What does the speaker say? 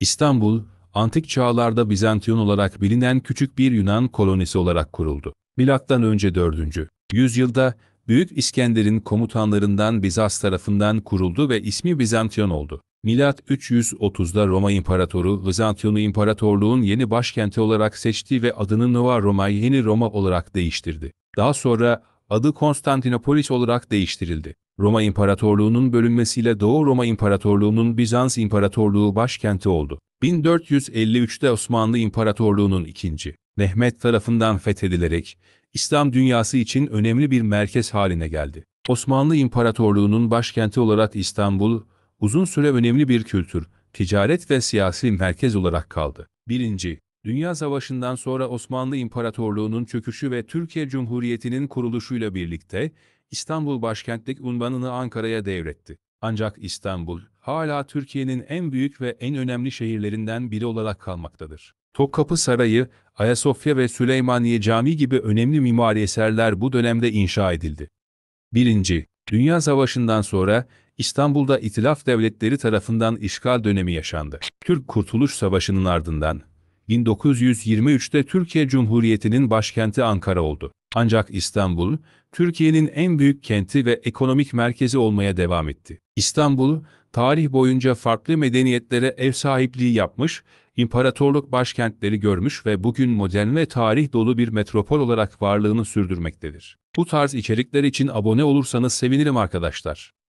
İstanbul, antik çağlarda Bizantiyon olarak bilinen küçük bir Yunan kolonisi olarak kuruldu. Milattan önce 4. yüzyılda Büyük İskender'in komutanlarından Bizans tarafından kuruldu ve ismi Bizantiyon oldu. Milat 330'da Roma İmparatoru Bizantiyon'u imparatorluğun yeni başkenti olarak seçti ve adını Nova Roma Yeni Roma olarak değiştirdi. Daha sonra adı Konstantinopolis olarak değiştirildi. Roma İmparatorluğu'nun bölünmesiyle Doğu Roma İmparatorluğu'nun Bizans İmparatorluğu başkenti oldu. 1453'te Osmanlı İmparatorluğu'nun ikinci Mehmet tarafından fethedilerek İslam dünyası için önemli bir merkez haline geldi. Osmanlı İmparatorluğu'nun başkenti olarak İstanbul, uzun süre önemli bir kültür, ticaret ve siyasi merkez olarak kaldı. 1. Dünya Savaşı'ndan sonra Osmanlı İmparatorluğu'nun çöküşü ve Türkiye Cumhuriyeti'nin kuruluşuyla birlikte İstanbul başkentlik unvanını Ankara'ya devretti. Ancak İstanbul, hala Türkiye'nin en büyük ve en önemli şehirlerinden biri olarak kalmaktadır. Topkapı Sarayı, Ayasofya ve Süleymaniye Camii gibi önemli mimari eserler bu dönemde inşa edildi. 1. Dünya Savaşı'ndan sonra İstanbul'da İtilaf Devletleri tarafından işgal dönemi yaşandı. Türk Kurtuluş Savaşı'nın ardından 1923'te Türkiye Cumhuriyeti'nin başkenti Ankara oldu. Ancak İstanbul, Türkiye'nin en büyük kenti ve ekonomik merkezi olmaya devam etti. İstanbul, tarih boyunca farklı medeniyetlere ev sahipliği yapmış, imparatorluk başkentleri görmüş ve bugün modern ve tarih dolu bir metropol olarak varlığını sürdürmektedir. Bu tarz içerikler için abone olursanız sevinirim arkadaşlar.